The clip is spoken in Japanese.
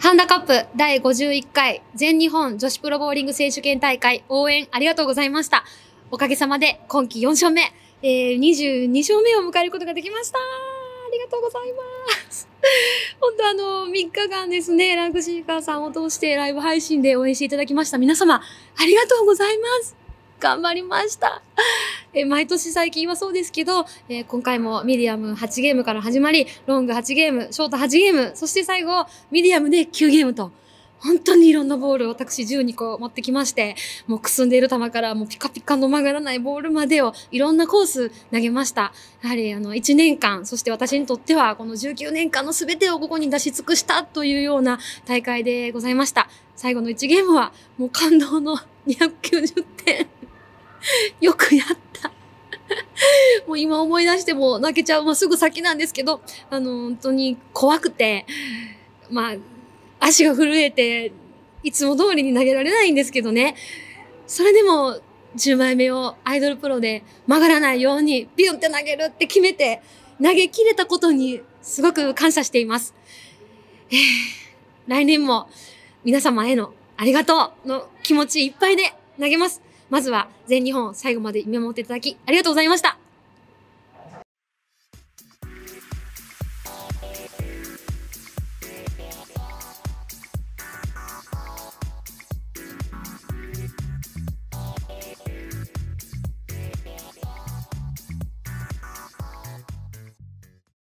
ハンダカップ第51回全日本女子プロボーリング選手権大会応援ありがとうございました。おかげさまで今季4勝目、えー、22勝目を迎えることができました。ありがとうございます。本当あの、3日間ですね、ランクシーカーさんを通してライブ配信で応援していただきました皆様、ありがとうございます。頑張りました。え毎年最近はそうですけど、えー、今回もミディアム8ゲームから始まり、ロング8ゲーム、ショート8ゲーム、そして最後、ミディアムで9ゲームと。本当にいろんなボールを私12個持ってきまして、もうくすんでいる球からもうピカピカの曲がらないボールまでをいろんなコース投げました。やはりあの1年間、そして私にとってはこの19年間の全てをここに出し尽くしたというような大会でございました。最後の1ゲームはもう感動の290点。今思い出しても泣けちゃう、まあ、すぐ先なんですけど、あの、本当に怖くて、まあ、足が震えて、いつも通りに投げられないんですけどね。それでも、10枚目をアイドルプロで曲がらないようにビュンって投げるって決めて、投げ切れたことにすごく感謝しています。えー、来年も皆様へのありがとうの気持ちいっぱいで投げます。まずは全日本最後まで見守っていただきありがとうございました。